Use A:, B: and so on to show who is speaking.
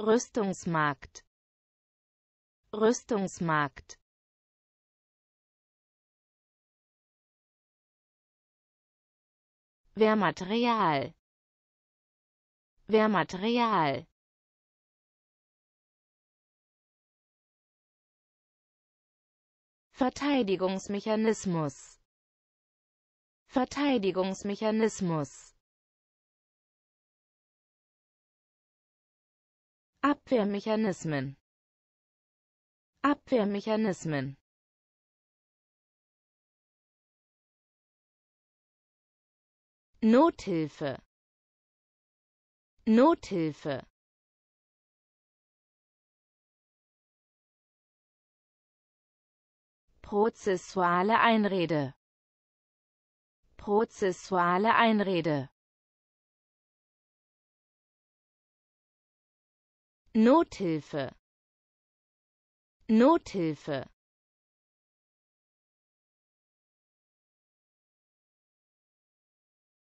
A: Rüstungsmarkt Rüstungsmarkt Wehrmaterial Wehrmaterial Verteidigungsmechanismus Verteidigungsmechanismus Abwehrmechanismen Abwehrmechanismen Nothilfe Nothilfe Prozessuale Einrede Prozessuale Einrede Nothilfe Nothilfe